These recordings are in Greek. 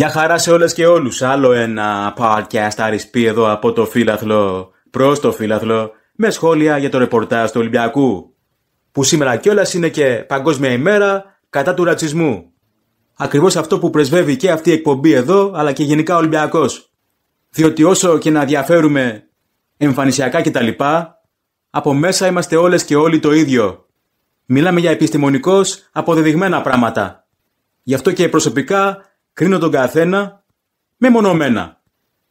Γεια χαρά σε όλες και όλους. Άλλο ένα podcast αρισπή εδώ από το φύλαθλο προς το φύλαθλο με σχόλια για το ρεπορτάζ του Ολυμπιακού που σήμερα κιόλας είναι και παγκόσμια ημέρα κατά του ρατσισμού. Ακριβώς αυτό που πρεσβεύει και αυτή η εκπομπή εδώ αλλά και γενικά ο Ολυμπιακός. Διότι όσο και να διαφέρουμε εμφανισιακά κτλ. Από μέσα είμαστε όλες και όλοι το ίδιο. Μιλάμε για επιστημονικώς αποδεδειγμένα πράγματα. Γι' αυτό και προσωπικά Κρίνω τον καθένα μεμονωμένα.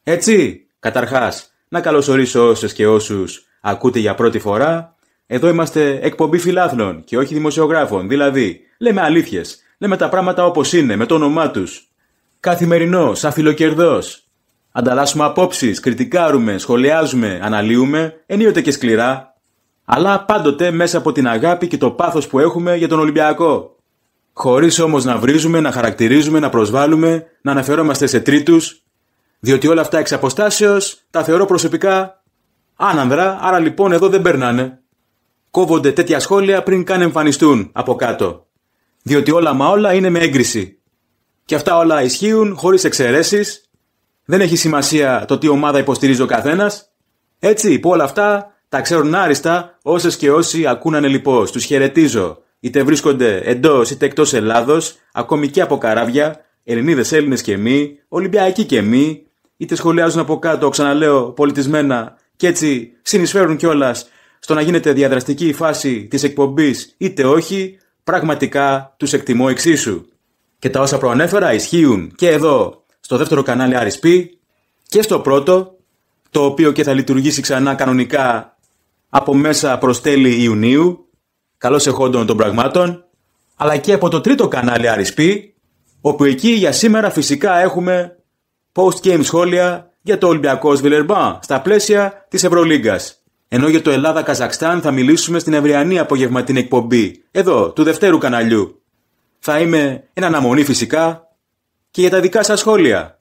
Έτσι, καταρχάς, να καλωσορίσω όσες και όσους ακούτε για πρώτη φορά. Εδώ είμαστε εκπομπή φιλάθλων και όχι δημοσιογράφων, δηλαδή λέμε αλήθειες, λέμε τα πράγματα όπως είναι, με το όνομά τους. Καθημερινός, σαν φιλοκερδός. Ανταλλάσσουμε απόψεις, κριτικάρουμε, σχολιάζουμε, αναλύουμε, ενίοτε και σκληρά, αλλά πάντοτε μέσα από την αγάπη και το πάθος που έχουμε για τον Ολυμπιακό. Χωρίς όμως να βρίζουμε, να χαρακτηρίζουμε, να προσβάλλουμε, να αναφερόμαστε σε τρίτους, διότι όλα αυτά εξ αποστάσεως τα θεωρώ προσωπικά άνανδρα, άρα λοιπόν εδώ δεν περνάνε. Κόβονται τέτοια σχόλια πριν καν εμφανιστούν από κάτω. Διότι όλα μα όλα είναι με έγκριση. Και αυτά όλα ισχύουν χωρίς εξαιρέσεις. Δεν έχει σημασία το τι ομάδα υποστηρίζει ο καθένας. Έτσι, που όλα αυτά τα ξέρουν άριστα όσες και όσοι ακούνανε λοιπόν. Τους χαιρετίζω είτε βρίσκονται εντός είτε εκτός Ελλάδος, ακόμη και από καράβια, Ελληνίδες, Έλληνες και εμείς, Ολυμπιακοί και εμείς, είτε σχολιάζουν από κάτω, ξαναλέω, πολιτισμένα, και έτσι συνεισφέρουν κιόλας στο να γίνεται διαδραστική η φάση της εκπομπής, είτε όχι, πραγματικά τους εκτιμώ εξίσου. Και τα όσα προανέφερα ισχύουν και εδώ, στο δεύτερο κανάλι RSP και στο πρώτο, το οποίο και θα λειτουργήσει ξανά κανονικά από μέσα προς τέλη Ιουνίου Καλώς εχόντων των πραγμάτων, αλλά και από το τρίτο κανάλι RSP, όπου εκεί για σήμερα φυσικά έχουμε post-game σχόλια για το Ολυμπιακός Σβιλερμπά στα πλαίσια της Ευρωλίγκας. Ενώ για το Ελλάδα-Καζακστάν θα μιλήσουμε στην ευριανή απογευματινή εκπομπή, εδώ, του δευτέρου καναλιού. Θα είμαι εν αναμονή φυσικά και για τα δικά σας σχόλια.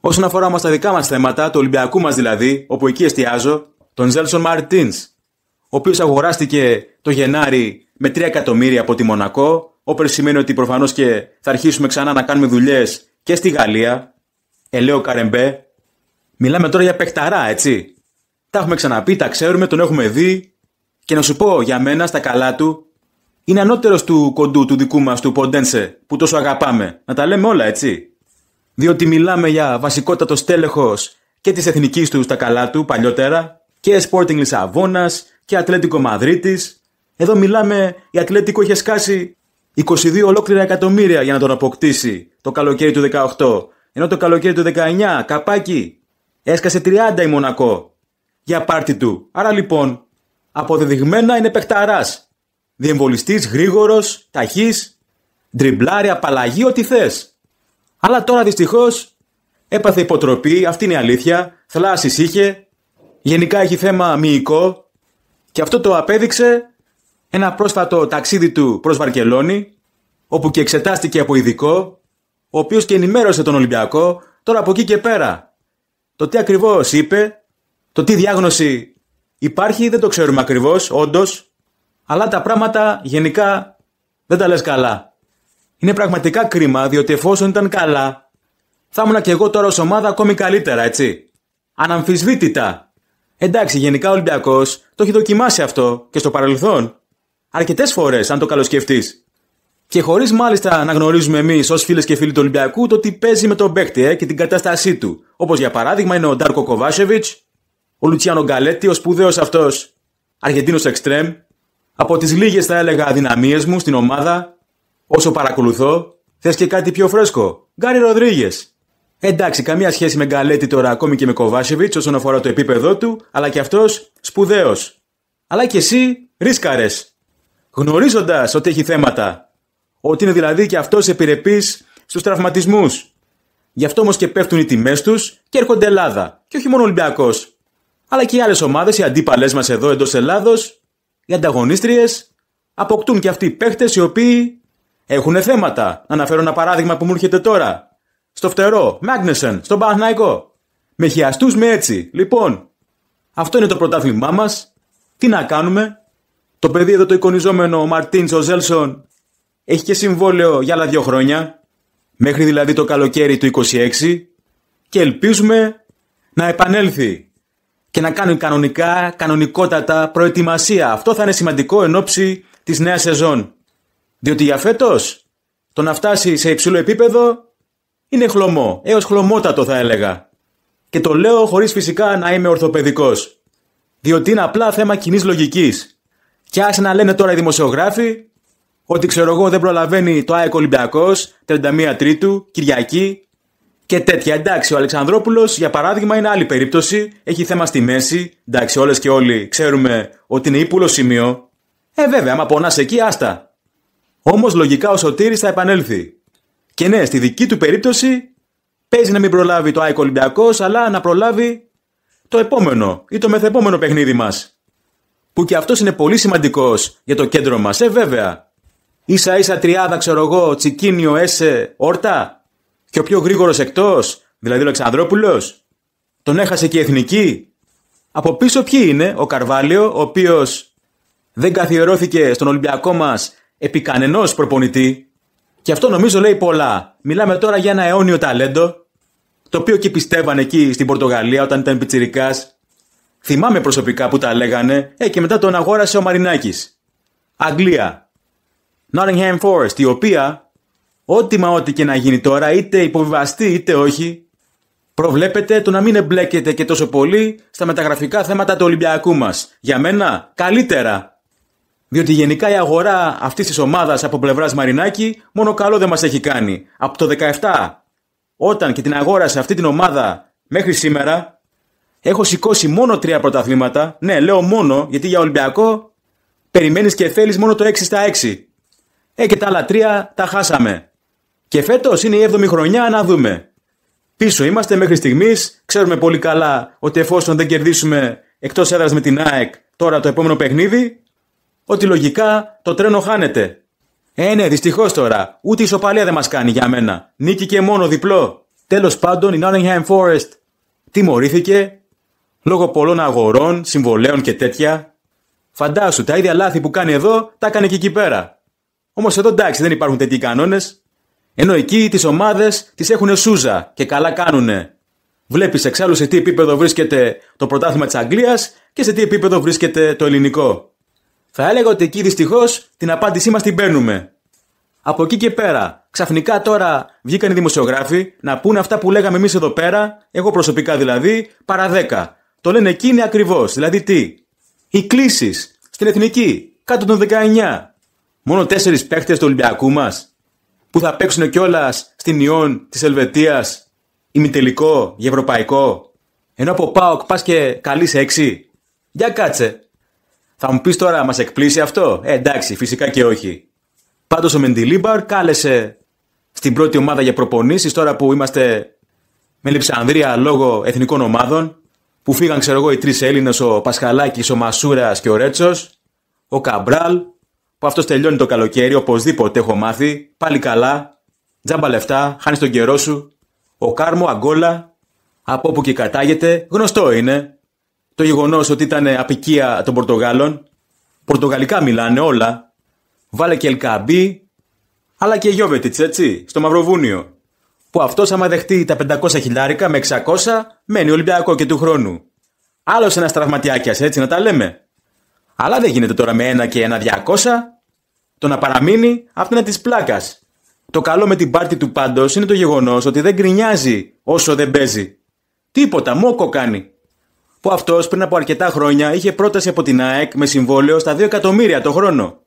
Όσον αφορά μα τα δικά μας θέματα, το Ολυμπιακού μας δηλαδή, όπου εκεί εστιάζω, τον Ζέλσον Μαρτίν, ο οποίος αγοράστηκε το Γενάρη με 3 εκατομμύρια από τη Μονακό. Όπερ σημαίνει ότι προφανώς και θα αρχίσουμε ξανά να κάνουμε δουλειές και στη Γαλλία. Ελέο Καρεμπέ. Μιλάμε τώρα για παιχταρά, έτσι. Τα έχουμε ξαναπεί, τα ξέρουμε, τον έχουμε δει. Και να σου πω για μένα, στα καλά του, είναι ανώτερος του κοντού του δικού μας, του Ποντένσε, που τόσο αγαπάμε. Να τα λέμε όλα, έτσι. Διότι μιλάμε για βασικότατο στέλεχος και της εθνικής του στα καλά του παλιότερα και Sporting Λισαβόνα και Ατλέτικο Μαδρίτη εδώ μιλάμε, η Ατλέτικο είχε σκάσει 22 ολόκληρα εκατομμύρια για να τον αποκτήσει το καλοκαίρι του 18. Ενώ το καλοκαίρι του 19, καπάκι, έσκασε 30 η Μονακό για πάρτι του. Άρα λοιπόν, αποδεδειγμένα είναι παιχταράς. Διεμβολιστής, γρήγορος, ταχύς, ντριμπλάρι, απαλλαγή, ό,τι θες. Αλλά τώρα δυστυχώς έπαθε υποτροπή, αυτή είναι η αλήθεια, Θλάσει είχε, γενικά έχει θέμα μυϊκό και αυτό το απέδειξε ένα πρόσφατο ταξίδι του προς Βαρκελόνη, όπου και εξετάστηκε από ειδικό, ο οποίος και ενημέρωσε τον Ολυμπιακό, τώρα από εκεί και πέρα. Το τι ακριβώς είπε, το τι διάγνωση υπάρχει δεν το ξέρουμε ακριβώς, όντως, αλλά τα πράγματα γενικά δεν τα λες καλά. Είναι πραγματικά κρίμα, διότι εφόσον ήταν καλά, θα ήμουν και εγώ τώρα ως ομάδα ακόμη καλύτερα, έτσι. Αναμφισβήτητα. Εντάξει, γενικά ο Ολυμπιακός το έχει δοκιμάσει αυτό και στο παρελθόν. Αρκετές φορές, αν το καλοσκεφτείς. Και χωρίς μάλιστα να γνωρίζουμε εμείς ως φίλες και φίλοι του Ολυμπιακού το τι παίζει με τον παίκτη ε, και την κατάστασή του. Όπως για παράδειγμα είναι ο Ντάρκο Κοβάσεβιτ, ο Λουτσιάνο Γκαλέτη, ο σπουδαίος αυτός Αργεντίνος Εκστρέμ, από τις λίγες θα έλεγα αδυναμίες μου στην ομάδα, όσο παρακολουθώ, θες και κάτι πιο φρέσκο. Γκάρι Ροδρίγες. Εντάξει, καμία σχέση με Γκαλέτη τώρα ακόμη και με Κοβάσεβιτ όσον αφορά το επίπεδό του, αλλά και αυτός σπουδαίος. Αλλά και εσύ ρίσκαρες γνωρίζοντας ότι έχει θέματα. Ότι είναι δηλαδή και αυτός επιρρεπής στους τραυματισμούς. Γι' αυτό όμως και πέφτουν οι τιμές τους και έρχονται Ελλάδα. Και όχι μόνο Ολυμπιακός. Αλλά και οι άλλες ομάδες, οι αντίπαλές μας εδώ εντός Ελλάδος, οι ανταγωνίστριες, αποκτούν και αυτοί οι παίχτες οι οποίοι έχουν θέματα. Να αναφέρω ένα παράδειγμα που μου έρχεται τώρα. Στο φτερό, Μάγνεσεν, στον Παναθναϊκό. Με χιαστούς με έτσι. Λοιπόν, αυτό είναι το πρωτάθλημά μας. Τι να κάνουμε, το παιδί εδώ το εικονιζόμενο, ο Μαρτίν, ο Ζέλσον, έχει και συμβόλαιο για άλλα δύο χρόνια, μέχρι δηλαδή το καλοκαίρι του 26, και ελπίζουμε να επανέλθει και να κάνει κανονικά, κανονικότατα προετοιμασία. Αυτό θα είναι σημαντικό εν ώψη της νέας σεζόν. Διότι για φέτος το να φτάσει σε υψηλό επίπεδο είναι χλωμό, έως χλωμότατο θα έλεγα. Και το λέω χωρίς φυσικά να είμαι ορθοπαιδικός. Διότι είναι απλά θέμα κοινής λογικής. Και άσε να λένε τώρα οι δημοσιογράφοι ότι ξέρω εγώ δεν προλαβαίνει το ΑΕΚ Ολυμπιακός 31 Τρίτου, Κυριακή και τέτοια. Εντάξει, ο Αλεξανδρόπουλος για παράδειγμα είναι άλλη περίπτωση. Έχει θέμα στη μέση. Εντάξει, όλες και όλοι ξέρουμε ότι είναι ύπουλο σημείο. Ε, βέβαια, άμα πονάς εκεί, άστα. Όμως λογικά ο Σωτήρης θα επανέλθει. Και ναι, στη δική του περίπτωση παίζει να μην προλάβει το ΑΕΚ Ολυμπιακός, αλλά να προλάβει το επόμενο ή το μεθεπόμενο παιχνίδι μας που και αυτός είναι πολύ σημαντικός για το κέντρο μας, ε βέβαια. Σα ίσα τριάδα ξέρω εγώ, τσικίνιο, έσε, όρτα. Και ο πιο γρήγορος εκτός, δηλαδή ο Αλεξανδρόπουλος. Τον έχασε και η εθνική. Από πίσω ποιοι είναι, ο Καρβάλιο, ο οποίος δεν καθιερώθηκε στον Ολυμπιακό μας επί κανενός προπονητή. Και αυτό νομίζω λέει πολλά. Μιλάμε τώρα για ένα αιώνιο ταλέντο, το οποίο και πιστεύαν εκεί στην Πορτογαλία όταν ήταν πιτσιρικάς Θυμάμαι προσωπικά που τα λέγανε, ε, και μετά τον αγόρασε ο Μαρινάκης. Αγγλία. Nottingham Forest, η οποία, ό,τι μα ό,τι και να γίνει τώρα, είτε υποβιβαστεί είτε όχι, προβλέπεται το να μην εμπλέκεται και τόσο πολύ στα μεταγραφικά θέματα του Ολυμπιακού μας. Για μένα, καλύτερα. Διότι γενικά η αγορά αυτής της ομάδας από πλευράς Μαρινάκη μόνο καλό δεν μας έχει κάνει. Από το 17, όταν και την αγόρασε αυτή την ομάδα μέχρι σήμερα, Έχω σηκώσει μόνο τρία πρωταθλήματα. Ναι, λέω μόνο, γιατί για Ολυμπιακό περιμένεις και θέλεις μόνο το 6 στα 6. Ε, και τα άλλα τρία τα χάσαμε. Και φέτος είναι η 7η χρονιά να δούμε. Πίσω είμαστε μέχρι στιγμής. Ξέρουμε πολύ καλά ότι εφόσον δεν κερδίσουμε εκτός έδρας με την ΑΕΚ τώρα το επόμενο παιχνίδι, ότι λογικά το τρένο χάνεται. Ε, ναι, δυστυχώς τώρα. Ούτε η ισοπαλία δεν μας κάνει για μένα. Νίκη και μόνο διπλό. Τέλος πάντων, η Nottingham Forest τιμωρήθηκε λόγω πολλών αγορών, συμβολέων και τέτοια. Φαντάσου, τα ίδια λάθη που κάνει εδώ, τα έκανε και εκεί πέρα. Όμως εδώ εντάξει, δεν υπάρχουν τέτοιοι κανόνες. Ενώ εκεί τις ομάδες τις έχουν σούζα και καλά κάνουνε. Βλέπεις εξάλλου σε τι επίπεδο βρίσκεται το πρωτάθλημα της Αγγλίας και σε τι επίπεδο βρίσκεται το ελληνικό. Θα έλεγα ότι εκεί δυστυχώς την απάντησή μας την παίρνουμε. Από εκεί και πέρα, ξαφνικά τώρα βγήκαν οι δημοσιογράφοι να πούνε αυτά που λέγαμε εμείς εδώ πέρα, εγώ προσωπικά δηλαδή, παρά το λένε εκείνοι ακριβώς. Δηλαδή τι. Οι κλήσεις στην εθνική κάτω των 19. Μόνο τέσσερις παίχτε του Ολυμπιακού μας που θα παίξουν κιόλας στην Ιόν της Ελβετίας ημιτελικό για ευρωπαϊκό. Ενώ από Πάοκ πας και καλείς έξι. Για κάτσε. Θα μου πεις τώρα, μας εκπλήσει αυτό. Ε, εντάξει, φυσικά και όχι. Πάντως ο Μεντιλίμπαρ κάλεσε στην πρώτη ομάδα για προπονήσεις τώρα που είμαστε με Λιψανδρία λόγω εθνικών ομάδων που φύγαν, ξέρω εγώ, οι τρεις Έλληνες, ο Πασχαλάκης, ο Μασούρας και ο Ρέτσος, ο Καμπράλ, που αυτός τελειώνει το καλοκαίρι, οπωσδήποτε έχω μάθει, πάλι καλά, τζάμπα λεφτά, χάνεις τον καιρό σου, ο Κάρμο, Αγκόλα, από όπου και κατάγεται, γνωστό είναι. Το γεγονός ότι ήταν απικία των Πορτογάλων, Πορτογαλικά μιλάνε όλα, βάλε και Ελκαμπή, αλλά και Γιώβετιτ, έτσι, στο Μαυροβούνιο. Που αυτός, άμα δεχτεί τα 500 χιλιάρικα με 600, μένει Ολυμπιακό και του χρόνου. Άλλος ένας τραυματιάκιας, έτσι να τα λέμε. Αλλά δεν γίνεται τώρα με ένα και ένα 200. Το να παραμείνει αυτό είναι της πλάκας. Το καλό με την πάρτη του πάντως είναι το γεγονός ότι δεν γκρινιάζει όσο δεν παίζει. Τίποτα, μόκο κάνει. Που αυτός πριν από αρκετά χρόνια είχε πρόταση από την ΑΕΚ με συμβόλαιο στα 2 εκατομμύρια το χρόνο.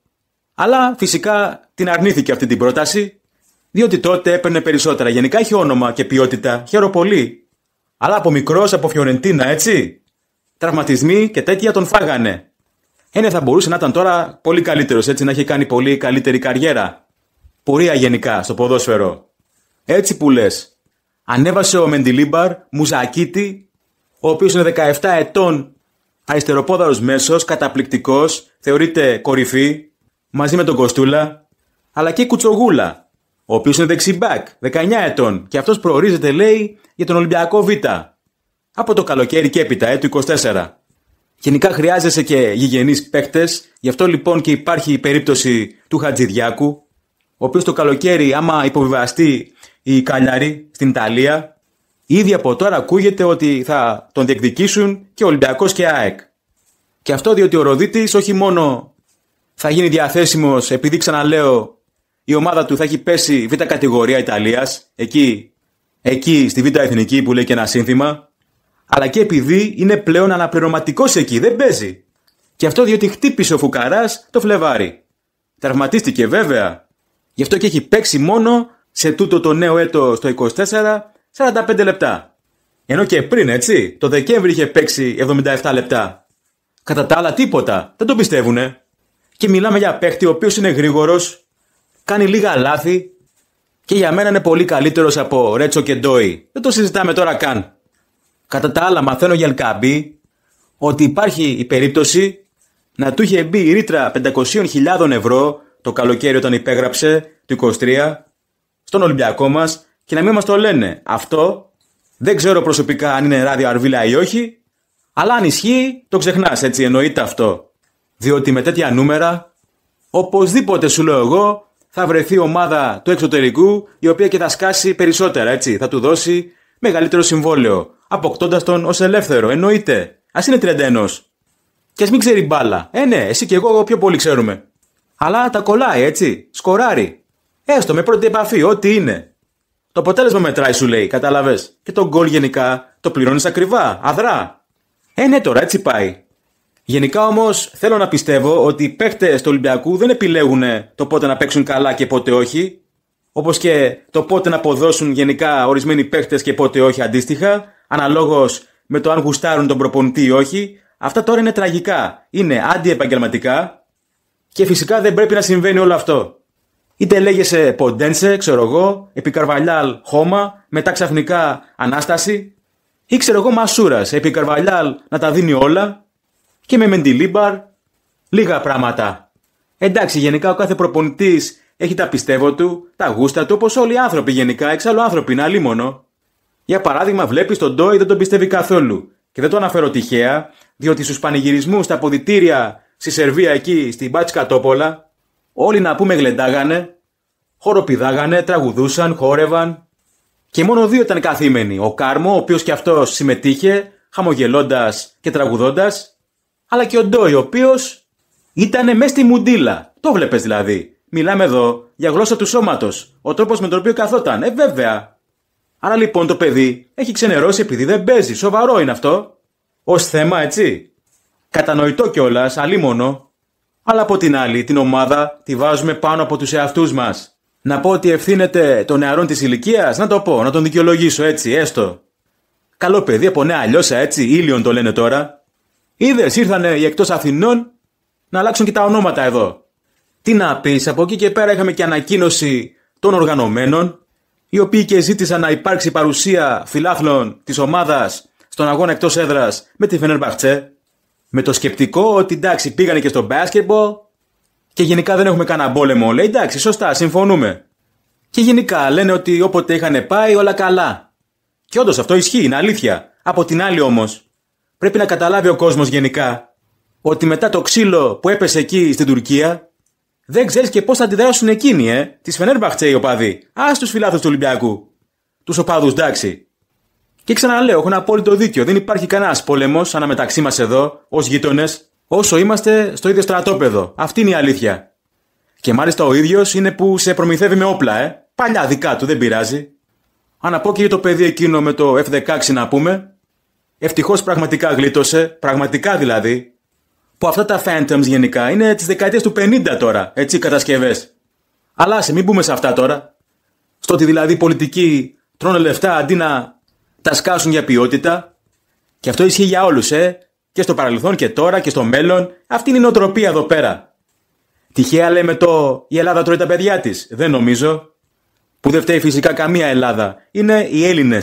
Αλλά φυσικά την αρνήθηκε αυτή την πρόταση διότι τότε έπαιρνε περισσότερα. Γενικά έχει όνομα και ποιότητα. Χαίρο πολύ. Αλλά από μικρός, από Φιωρεντίνα, έτσι. Τραυματισμοί και τέτοια τον φάγανε. Ένα ε, θα μπορούσε να ήταν τώρα πολύ καλύτερος, έτσι να έχει κάνει πολύ καλύτερη καριέρα. Πορεία γενικά στο ποδόσφαιρο. Έτσι που λες. Ανέβασε ο Μεντιλίμπαρ, Μουζακίτη, ο οποίος είναι 17 ετών, αριστεροπόδαρος μέσος, καταπληκτικός, θεωρείται κορυφή, μαζί με τον Κοστούλα, αλλά και η Κουτσογούλα, ο οποίος είναι δεξιμπάκ, 19 ετών, και αυτός προορίζεται, λέει, για τον Ολυμπιακό Β. Από το καλοκαίρι και έπειτα, έτου 24. Γενικά χρειάζεσαι και γηγενείς παίκτες, γι' αυτό λοιπόν και υπάρχει η περίπτωση του Χατζηδιάκου, ο οποίος το καλοκαίρι, άμα υποβιβαστεί η Καλιάρη στην Ιταλία, ήδη από τώρα ακούγεται ότι θα τον διεκδικήσουν και Ολυμπιακός και ΑΕΚ. Και αυτό διότι ο Ροδίτης όχι μόνο θα γίνει διαθέσιμος επειδή ξαναλέω η ομάδα του θα έχει πέσει β' κατηγορία Ιταλίας, εκεί, εκεί στη β' εθνική που λέει και ένα σύνθημα, αλλά και επειδή είναι πλέον αναπληρωματικός εκεί, δεν παίζει. Και αυτό διότι χτύπησε ο Φουκαράς το Φλεβάρι. Τραυματίστηκε βέβαια. Γι' αυτό και έχει παίξει μόνο σε τούτο το νέο έτος το 24, 45 λεπτά. Ενώ και πριν, έτσι, το Δεκέμβρη είχε παίξει 77 λεπτά. Κατά τα άλλα, τίποτα. Δεν το πιστεύουνε. Και μιλάμε για παίχτη ο οποίος είναι γρήγορος, κάνει λίγα λάθη και για μένα είναι πολύ καλύτερος από Ρέτσο και Ντόι. Δεν το συζητάμε τώρα καν. Κατά τα άλλα, μαθαίνω για Ελκαμπή ότι υπάρχει η περίπτωση να του είχε μπει η ρήτρα 500.000 ευρώ το καλοκαίρι όταν υπέγραψε το 23 στον Ολυμπιακό μας και να μην μας το λένε. Αυτό δεν ξέρω προσωπικά αν είναι ράδιο αρβίλα ή όχι, αλλά αν ισχύει, το ξεχνάς έτσι, εννοείται αυτό. Διότι με τέτοια νούμερα, οπωσδήποτε σου λέω εγώ, θα βρεθεί ομάδα του εξωτερικού η οποία και θα σκάσει περισσότερα, έτσι. Θα του δώσει μεγαλύτερο συμβόλαιο, αποκτώντας τον ως ελεύθερο, εννοείται. Ας είναι 31. Και ας μην ξέρει μπάλα. Ε, ναι, εσύ και εγώ πιο πολύ ξέρουμε. Αλλά τα κολλάει, έτσι. Σκοράρει. Έστω με πρώτη επαφή, ό,τι είναι. Το αποτέλεσμα μετράει, σου λέει, κατάλαβες. Και τον γκολ γενικά το πληρώνεις ακριβά, αδρά. Ε, ναι, τώρα έτσι πάει. Γενικά όμως θέλω να πιστεύω ότι οι παίχτες του Ολυμπιακού δεν επιλέγουν το πότε να παίξουν καλά και πότε όχι. Όπως και το πότε να αποδώσουν γενικά ορισμένοι παίχτες και πότε όχι αντίστοιχα, αναλόγως με το αν γουστάρουν τον προπονητή ή όχι. Αυτά τώρα είναι τραγικά. Είναι αντιεπαγγελματικά και φυσικά δεν πρέπει να συμβαίνει όλο αυτό. Είτε λέγεσαι Ποντένσε, ξέρω εγώ, επί Καρβαλιάλ Χώμα, μετά ξαφνικά Ανάσταση, ή ξέρω εγώ Μασούρας, επί να τα δίνει όλα, και με Μεντιλίμπαρ. Λίγα πράγματα. Εντάξει, γενικά ο κάθε προπονητής έχει τα πιστεύω του, τα γούστα του, όπως όλοι οι άνθρωποι γενικά, εξάλλου άνθρωποι είναι αλίμονο. Για παράδειγμα, βλέπεις τον Ντόι δεν τον πιστεύει καθόλου. Και δεν το αναφέρω τυχαία, διότι στους πανηγυρισμούς στα αποδητήρια στη Σερβία εκεί, στην Μπάτση Κατόπολα, όλοι να πούμε γλεντάγανε, χοροπηδάγανε, τραγουδούσαν, χόρευαν. Και μόνο δύο ήταν καθήμενοι. Ο Κάρμο, ο οποίος κι αυτός συμμετείχε, χαμογελώντας και τραγουδώντας, αλλά και ο Ντόι, ο οποίος ήταν μέσα στη μουντίλα. Το βλέπει δηλαδή. Μιλάμε εδώ για γλώσσα του σώματος. Ο τρόπος με τον οποίο καθόταν. Ε, βέβαια. Άρα λοιπόν το παιδί έχει ξενερώσει επειδή δεν παίζει. Σοβαρό είναι αυτό. Ως θέμα, έτσι. Κατανοητό κιόλας, αλίμονο. Αλλά από την άλλη, την ομάδα τη βάζουμε πάνω από τους εαυτούς μας. Να πω ότι ευθύνεται των νεαρών της ηλικίας, να το πω, να τον δικαιολογήσω έτσι, έστω. Καλό παιδί, από νέα αλλιώσα ε, έτσι, ήλιον το λένε τώρα. Είδες, ήρθανε οι εκτός Αθηνών να αλλάξουν και τα ονόματα εδώ. Τι να πεις, από εκεί και πέρα είχαμε και ανακοίνωση των οργανωμένων, οι οποίοι και ζήτησαν να υπάρξει παρουσία φιλάθλων της ομάδας στον αγώνα εκτός έδρας με τη Μπαχτσέ, Με το σκεπτικό ότι εντάξει πήγανε και στο μπάσκετμπολ και γενικά δεν έχουμε κανένα πόλεμο. Λέει εντάξει, σωστά, συμφωνούμε. Και γενικά λένε ότι όποτε είχαν πάει όλα καλά. Και όντως αυτό ισχύει, είναι αλήθεια. Από την άλλη όμως, Πρέπει να καταλάβει ο κόσμος γενικά ότι μετά το ξύλο που έπεσε εκεί στην Τουρκία δεν ξέρεις και πώς θα αντιδράσουν εκείνοι, ε. Της Φενέρμπαχτσε οι οπαδοί. Ας τους φιλάθου του Ολυμπιακού. Τους οπαδούς, εντάξει. Και ξαναλέω, έχουν απόλυτο δίκιο. Δεν υπάρχει κανένας πόλεμος ανάμεταξύ μας εδώ, ως γείτονες, όσο είμαστε στο ίδιο στρατόπεδο. Αυτή είναι η αλήθεια. Και μάλιστα ο ίδιος είναι που σε προμηθεύει με όπλα, ε. Παλιά δικά του, δεν πειράζει. Αν πω και για το παιδί εκείνο με το F-16 να πούμε, Ευτυχώς πραγματικά γλίτωσε, πραγματικά δηλαδή, που αυτά τα Phantoms γενικά είναι της δεκαετίας του 50 τώρα, έτσι, κατασκευές. Αλλά σε μην μπούμε σε αυτά τώρα. Στο ότι δηλαδή οι πολιτικοί τρώνε λεφτά αντί να τα σκάσουν για ποιότητα. Και αυτό ισχύει για όλους, ε. Και στο παρελθόν και τώρα και στο μέλλον. Αυτή είναι η νοοτροπία εδώ πέρα. Τυχαία λέμε το η Ελλάδα τρώει τα παιδιά της. Δεν νομίζω. Που δεν φταίει φυσικά καμία Ελλάδα. Είναι οι Έλληνες.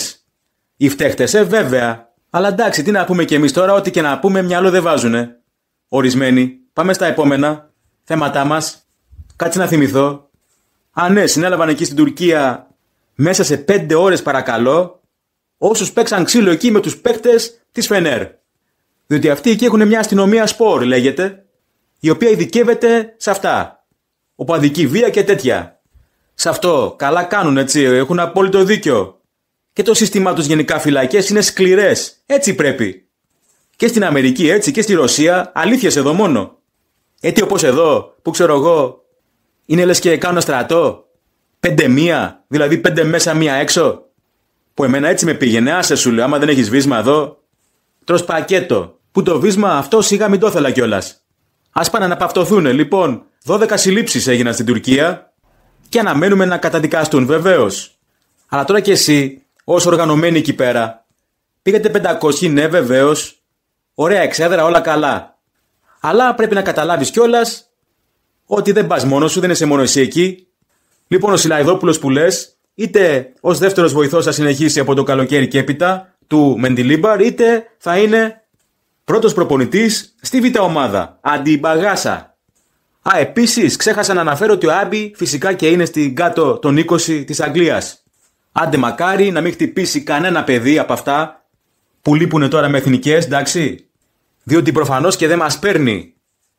Οι φταίχτες, ε, βέβαια. Αλλά εντάξει, τι να πούμε κι εμείς τώρα, ό,τι και να πούμε, μυαλό δεν βάζουνε. Ορισμένοι. Πάμε στα επόμενα. Θέματά μας. Κάτσε να θυμηθώ. Α, ναι, συνέλαβαν εκεί στην Τουρκία μέσα σε πέντε ώρες παρακαλώ όσους παίξαν ξύλο εκεί με τους παίκτες της Φενέρ. Διότι αυτοί εκεί έχουν μια αστυνομία σπορ, λέγεται, η οποία ειδικεύεται σε αυτά. Οπαδική βία και τέτοια. Σε αυτό, καλά κάνουν έτσι, έχουν απόλυτο δίκιο και το σύστημά τους γενικά φυλακές είναι σκληρές, Έτσι πρέπει. Και στην Αμερική έτσι και στη Ρωσία αλήθεια εδώ μόνο. Έτσι ε, όπως εδώ που ξέρω εγώ είναι λες και κάνω στρατό. Πέντε μία, δηλαδή πέντε μέσα μία έξω. Που εμένα έτσι με πήγαινε, άσε σου λέω, άμα δεν έχεις βίσμα εδώ. Τρο πακέτο, που το βίσμα αυτό σιγά μην το ήθελα κιόλας. Ας πάνε να παυτοθούνε, λοιπόν, 12 συλλήψεις έγιναν στην Τουρκία και αναμένουμε να καταδικαστούν βεβαίως. Αλλά τώρα κι εσύ ως οργανωμένοι εκεί πέρα. Πήγατε 500, ναι, βεβαίως. Ωραία, εξέδρα, όλα καλά. Αλλά πρέπει να καταλάβεις κιόλας ότι δεν πας μόνος σου, δεν είσαι μόνο εσύ εκεί. Λοιπόν, ο Σιλαϊδόπουλος που λες, είτε ως δεύτερος βοηθός θα συνεχίσει από το καλοκαίρι και έπειτα του Μεντιλίμπαρ, είτε θα είναι πρώτος προπονητής στη β' ομάδα. Αντιμπαγάσα. Α, επίσης, ξέχασα να αναφέρω ότι ο Άμπι φυσικά και είναι στην κάτω των 20 της Αγγλίας. Άντε μακάρι να μην χτυπήσει κανένα παιδί από αυτά που λείπουν τώρα με εθνικές, εντάξει. Διότι προφανώς και δεν μας παίρνει.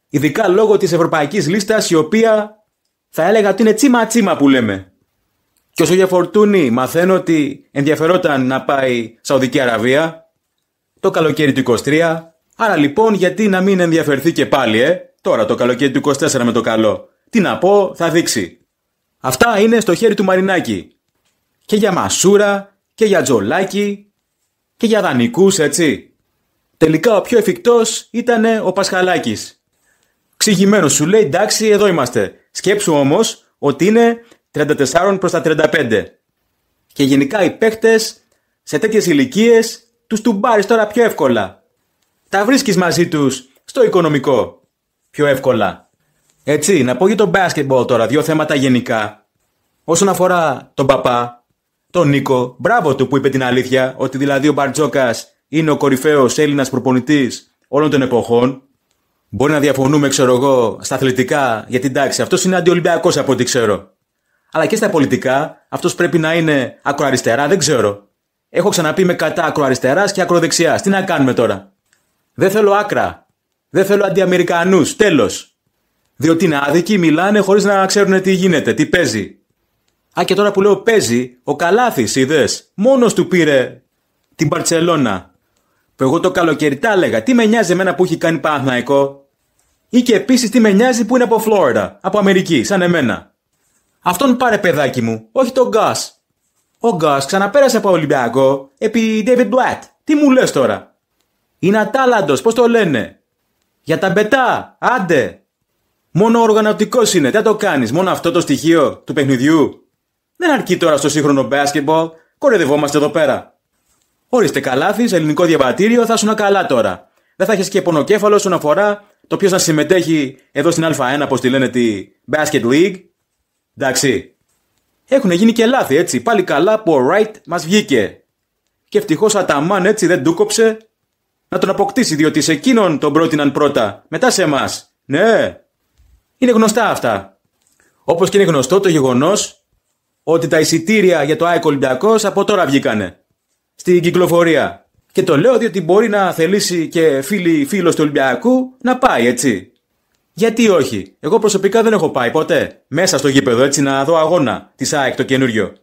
Ειδικά λόγω της ευρωπαϊκής λίστας η οποία θα έλεγα ότι είναι τσίμα τσίμα που λέμε. Και όσο για φορτούνη, μαθαίνω ότι ενδιαφερόταν να πάει Σαουδική Αραβία το καλοκαίρι του 23. Άρα λοιπόν, γιατί να μην ενδιαφερθεί και πάλι, ε, τώρα το καλοκαίρι του 24 με το καλό. Τι να πω, θα δείξει. Αυτά είναι στο χέρι του Μαρινάκη και για Μασούρα και για τζολάκι, και για δανεικούς έτσι. Τελικά ο πιο εφικτός ήταν ο Πασχαλάκης. Ξηγημένος σου λέει εντάξει εδώ είμαστε. Σκέψου όμως ότι είναι 34 προς τα 35. Και γενικά οι παίχτες σε τέτοιες ηλικίες τους τουμπάρεις τώρα πιο εύκολα. Τα βρίσκεις μαζί τους στο οικονομικό πιο εύκολα. Έτσι, να πω για το μπάσκετμπολ τώρα, δύο θέματα γενικά. Όσον αφορά τον παπά, τον Νίκο. Μπράβο του που είπε την αλήθεια, ότι δηλαδή ο Μπαρτζόκας είναι ο κορυφαίος Έλληνας προπονητής όλων των εποχών. Μπορεί να διαφωνούμε, ξέρω εγώ, στα αθλητικά, γιατί εντάξει, αυτός είναι αντιολυμπιακός από ό,τι ξέρω. Αλλά και στα πολιτικά, αυτός πρέπει να είναι ακροαριστερά, δεν ξέρω. Έχω ξαναπεί με κατά ακροαριστεράς και ακροδεξιάς. Τι να κάνουμε τώρα. Δεν θέλω άκρα. Δεν θέλω αντιαμερικανούς. Τέλος. Διότι είναι άδικοι, μιλάνε χωρίς να ξέρουν τι γίνεται, τι παίζει. Α, και τώρα που λέω παίζει, ο Καλάθης, είδες, μόνος του πήρε την Παρσελώνα. Που εγώ το καλοκαίρι έλεγα, τι με νοιάζει εμένα που έχει κάνει Παναθναϊκό. Ή και επίσης τι με νοιάζει που είναι από Φλόριδα, από Αμερική, σαν εμένα. Αυτόν πάρε παιδάκι μου, όχι τον Γκάς. Ο Γκάς ξαναπέρασε από Ολυμπιακό, επί David Blatt. Τι μου λες τώρα. Είναι ατάλλαντο, πώς το λένε. Για τα μπετά, άντε. Μόνο οργανωτικός είναι, δεν το κάνεις, μόνο αυτό το στοιχείο του παιχνιδιού. Δεν αρκεί τώρα στο σύγχρονο μπάσκετμπολ. Κορεδευόμαστε εδώ πέρα. Ορίστε καλάθι, ελληνικό διαβατήριο θα σου καλά τώρα. Δεν θα έχεις και πονοκέφαλο όσον αφορά το ποιος να συμμετέχει εδώ στην Α1, όπω τη λένε τη Basket League. Εντάξει. Έχουν γίνει και λάθη έτσι. Πάλι καλά που ο Wright μας βγήκε. Και ευτυχώς Αταμάν έτσι δεν του Να τον αποκτήσει διότι σε εκείνον τον πρότειναν πρώτα. Μετά σε εμάς. Ναι. Είναι γνωστά αυτά. Όπως και είναι γνωστό το γεγονός ότι τα εισιτήρια για το ΑΕΚ Ολυμπιακός από τώρα βγήκανε στην κυκλοφορία. Και το λέω διότι μπορεί να θελήσει και φίλοι φίλος του Ολυμπιακού να πάει έτσι. Γιατί όχι. Εγώ προσωπικά δεν έχω πάει ποτέ μέσα στο γήπεδο έτσι να δω αγώνα της ΑΕΚ το καινούριο.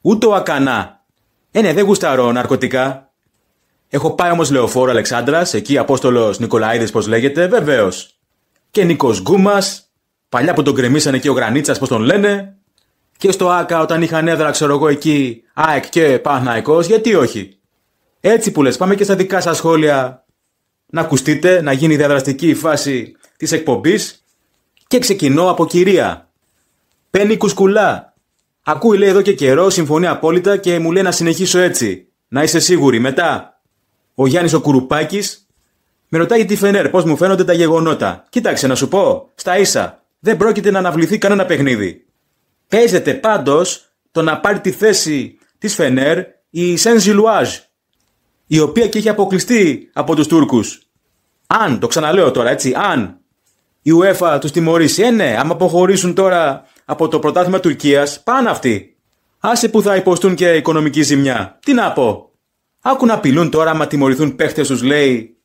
Ούτε ο Ακανά. Ε, ναι, δεν γουσταρώ ναρκωτικά. Έχω πάει όμως λεωφόρο Αλεξάνδρας, εκεί Απόστολος Νικολαίδης, πώς λέγεται, βεβαίως. Και Νίκος Γκούμας, παλιά που τον κρεμίσανε και ο Γρανίτσας, πώς τον λένε και στο ΆΚΑ όταν είχαν έδρα, ξέρω εγώ, εκεί ΑΕΚ και Παναϊκό, γιατί όχι. Έτσι που λες, πάμε και στα δικά σας σχόλια να ακουστείτε, να γίνει η διαδραστική φάση της εκπομπής και ξεκινώ από κυρία. Παίρνει κουσκουλά. Ακούει λέει εδώ και καιρό, συμφωνεί απόλυτα και μου λέει να συνεχίσω έτσι. Να είσαι σίγουρη. Μετά, ο Γιάννης ο Κουρουπάκης με ρωτάει τι Φενέρ πώς μου φαίνονται τα γεγονότα. Κοίταξε να σου πω, στα ίσα, δεν πρόκειται να αναβληθεί κανένα παιχνίδι. Παίζεται πάντως το να πάρει τη θέση της Φενέρ η Σεν Ζιλουάζ, η οποία και έχει αποκλειστεί από τους Τούρκους. Αν, το ξαναλέω τώρα έτσι, αν η UEFA τους τιμωρήσει, ε ναι, άμα αποχωρήσουν τώρα από το πρωτάθλημα Τουρκίας πάνε αυτοί. Άσε που θα υποστούν και οικονομική ζημιά. Τι να πω. Άκου να απειλούν τώρα άμα τιμωρηθούν παίχτες τους λέει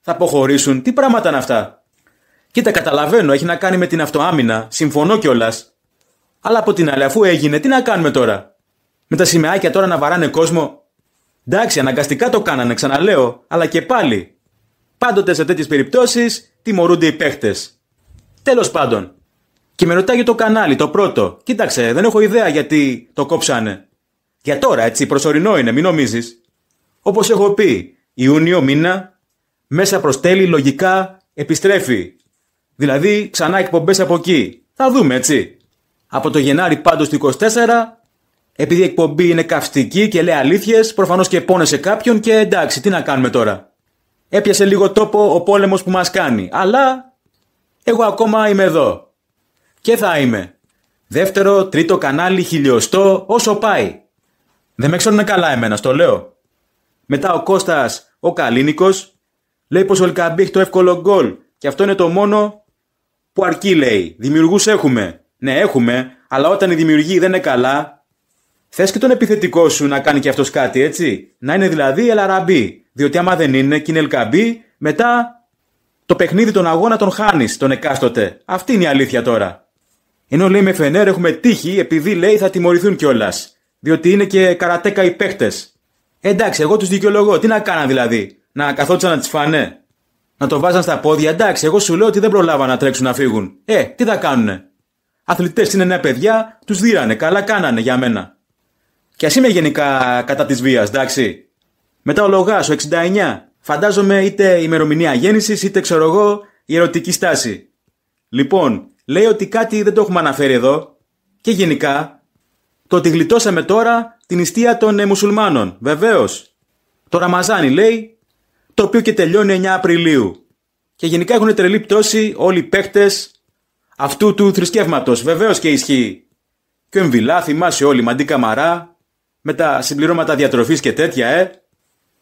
θα αποχωρήσουν. Τι πράγματα είναι αυτά. Κοίτα, καταλαβαίνω, έχει να κάνει με την αυτοάμυνα. Συμφωνώ κιόλας. Αλλά από την άλλη, αφού έγινε, τι να κάνουμε τώρα. Με τα σημαίακια τώρα να βαράνε κόσμο. Εντάξει, αναγκαστικά το κάνανε, ξαναλέω, αλλά και πάλι. Πάντοτε σε τέτοιες περιπτώσεις τιμωρούνται οι παίχτες. Τέλος πάντων. Και με ρωτάει το κανάλι, το πρώτο. Κοίταξε, δεν έχω ιδέα γιατί το κόψανε. Για τώρα, έτσι, προσωρινό είναι, μην νομίζεις. Όπως έχω πει, Ιούνιο μήνα, μέσα προς τέλη λογικά επιστρέφει. Δηλαδή, ξανά εκπομπές από εκεί. Θα δούμε, έτσι. Από το Γενάρη πάντως του 24, επειδή η εκπομπή είναι καυστική και λέει αλήθειες, προφανώς και πόνεσε κάποιον και εντάξει, τι να κάνουμε τώρα. Έπιασε λίγο τόπο ο πόλεμος που μας κάνει, αλλά εγώ ακόμα είμαι εδώ. Και θα είμαι. Δεύτερο, τρίτο κανάλι, χιλιοστό, όσο πάει. Δεν με ξέρουν καλά εμένα, στο λέω. Μετά ο Κώστας, ο Καλίνικος, λέει πως ο Ελκαμπή το εύκολο γκολ και αυτό είναι το μόνο που αρκεί λέει. Δημιουργούς έχουμε. Ναι, έχουμε, αλλά όταν η δημιουργή δεν είναι καλά, θες και τον επιθετικό σου να κάνει και αυτός κάτι, έτσι. Να είναι δηλαδή ελαραμπή. Διότι άμα δεν είναι και είναι ελκαμπή, μετά το παιχνίδι τον αγώνα τον χάνεις, τον εκάστοτε. Αυτή είναι η αλήθεια τώρα. Ενώ λέει με φενέρ έχουμε τύχη επειδή λέει θα τιμωρηθούν κιόλας. Διότι είναι και καρατέκα οι παίχτε. Ε, εντάξει, εγώ τους δικαιολογώ. Τι να κάναν δηλαδή. Να καθόντουσαν να τις φάνε. Να το βάζαν στα πόδια. Εντάξει, εγώ σου λέω ότι δεν προλάβα να τρέξουν να φύγουν. Ε, τι θα κάνουνε. Αθλητές είναι νέα παιδιά, τους δίρανε. Καλά κάνανε για μένα. Και ας είμαι γενικά κατά της βίας, εντάξει. Μετά ο Λογάς, ο 69. Φαντάζομαι είτε ημερομηνία γέννησης, είτε ξέρω εγώ, η ερωτική στάση. Λοιπόν, λέει ότι κάτι δεν το έχουμε αναφέρει εδώ. Και γενικά, το ότι γλιτώσαμε τώρα την ιστία των ε, μουσουλμάνων. Βεβαίως. Το Ραμαζάνι λέει, το οποίο και τελειώνει 9 Απριλίου. Και γενικά έχουν τρελή πτώση όλοι οι παίχτε, αυτού του θρησκεύματος. Βεβαίως και ισχύει. Και ο Εμβιλά, θυμάσαι όλοι, μαντί καμαρά, με τα συμπληρώματα διατροφής και τέτοια, ε.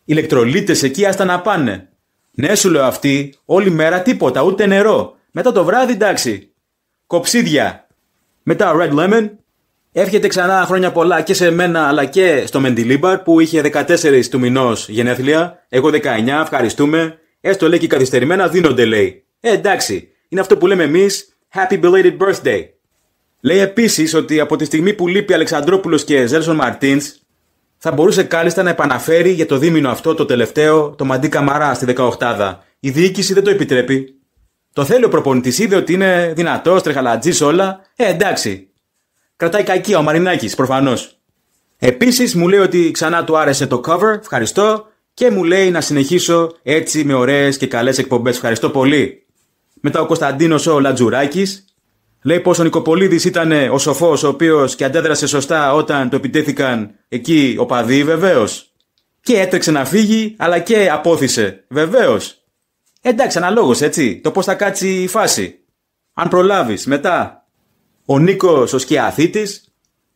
Ηλεκτρολίτες εκεί, άστα να πάνε. Ναι, σου λέω αυτή, όλη μέρα τίποτα, ούτε νερό. Μετά το βράδυ, εντάξει. Κοψίδια. Μετά Red Lemon. Εύχεται ξανά χρόνια πολλά και σε μένα αλλά και στο Μεντιλίμπαρ που είχε 14 του μηνός γενέθλια. Εγώ 19, ευχαριστούμε. Έστω λέει και καθυστερημένα δίνονται λέει. Ε, εντάξει, είναι αυτό που λέμε εμείς Happy belated birthday. Λέει επίσης ότι από τη στιγμή που λείπει Αλεξανδρόπουλος και Ζέλσον Μαρτίν, θα μπορούσε κάλλιστα να επαναφέρει για το δίμηνο αυτό το τελευταίο το μαντί Καμαρά στη 18 Η η διοίκηση δεν το επιτρέπει. Το θέλει ο προπονητής, είδε ότι είναι δυνατός, τρεχαλατζής όλα. Ε, εντάξει. Κρατάει κακία ο Μαρινάκης, προφανώς. Επίσης μου λέει ότι ξανά του άρεσε το cover, ευχαριστώ. Και μου λέει να συνεχίσω έτσι με ωραίες και καλές εκπομπές. Ευχαριστώ πολύ. Μετά ο Κωνσταντίνος ο Λατζουράκης. Λέει πως ο Νικοπολίδη ήταν ο σοφός, ο οποίος και αντέδρασε σωστά όταν το επιτέθηκαν εκεί ο παδί, βεβαίως. Και έτρεξε να φύγει, αλλά και απόθυσε, βεβαίως. Εντάξει, αναλόγως έτσι, το πώς θα κάτσει η φάση. Αν προλάβεις, μετά. Ο Νίκος ο σκιαθήτη.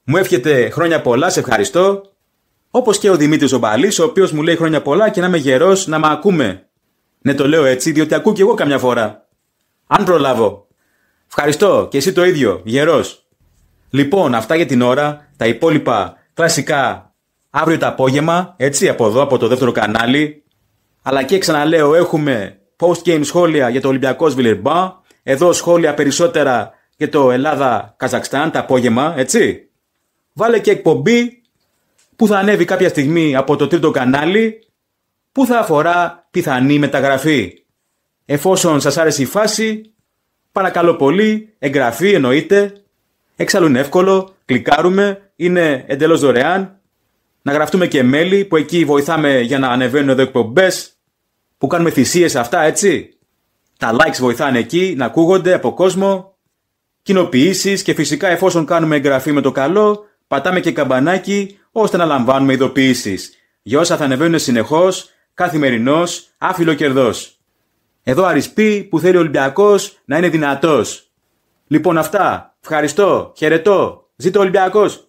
Μου εύχεται χρόνια πολλά, σε ευχαριστώ. Όπως και ο Δημήτρης ο ο οποίος μου λέει χρόνια πολλά και να είμαι γερός να με ακούμε. Ναι, το λέω έτσι, διότι ακούω εγώ καμιά φορά. Αν προλάβω. Ευχαριστώ και εσύ το ίδιο, γερός. Λοιπόν, αυτά για την ώρα, τα υπόλοιπα κλασικά αύριο το απόγευμα, έτσι, από εδώ, από το δεύτερο κανάλι. Αλλά και ξαναλέω, έχουμε post-game σχόλια για το Ολυμπιακός Βιλερμπά, εδώ σχόλια περισσότερα για το Ελλάδα-Καζακστάν το απόγευμα, έτσι. Βάλε και εκπομπή που θα ανέβει κάποια στιγμή από το τρίτο κανάλι που θα αφορά πιθανή μεταγραφή. Εφόσον σας άρεσε η φάση, παρακαλώ πολύ, εγγραφή εννοείται. Εξάλλου είναι εύκολο, κλικάρουμε, είναι εντελώς δωρεάν. Να γραφτούμε και μέλη που εκεί βοηθάμε για να ανεβαίνουν εδώ εκπομπές, που κάνουμε θυσίες αυτά έτσι. Τα likes βοηθάνε εκεί, να ακούγονται από κόσμο. Κοινοποιήσεις και φυσικά εφόσον κάνουμε εγγραφή με το καλό, πατάμε και καμπανάκι ώστε να λαμβάνουμε ειδοποιήσεις. Για όσα θα ανεβαίνουν συνεχώς, καθημερινός, άφιλο κερδός. Εδώ αρισπή που θέλει ο Ολυμπιακός να είναι δυνατός. Λοιπόν αυτά. Ευχαριστώ. Χαιρετώ. Ζήτω ο Ολυμπιακός.